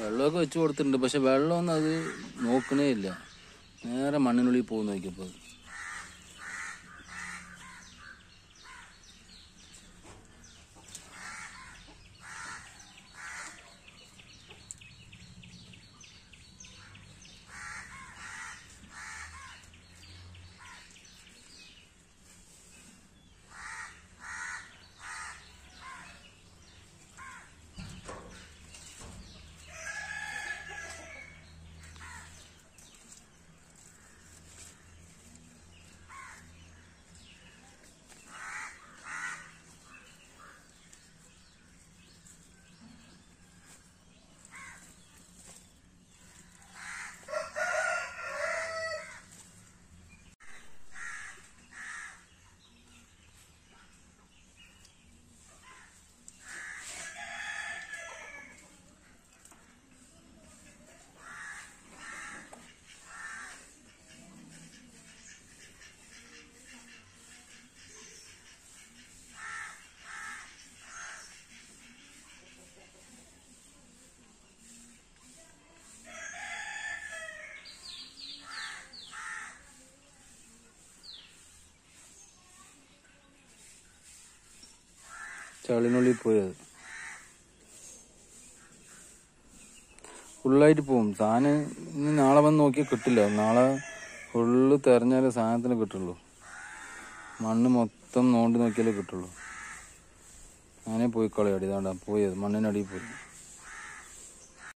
വെള്ളമൊക്കെ വെച്ച് കൊടുത്തിട്ടുണ്ട് പക്ഷെ വെള്ളമൊന്നും അത് നോക്കണേ ഇല്ല നേരെ മണ്ണിനുള്ളിൽ പോകുന്ന നോക്കിയപ്പോൾ ചാളിനുള്ളിൽ പോയത് ഫുള്ളായിട്ട് പോവും സാധനം ഇനി നാളെ വന്ന് നോക്കിയാൽ കിട്ടില്ല നാളെ ഫുള്ള് തെരഞ്ഞാലേ സാധനത്തിന് കിട്ടുള്ളൂ മണ്ണ് മൊത്തം നോണ്ടി നോക്കിയാലേ കിട്ടുള്ളൂ ഞാനേ പോയി കളയാടി ഇതാണ്ടാ പോയത് മണ്ണിനടിയിൽ പോയി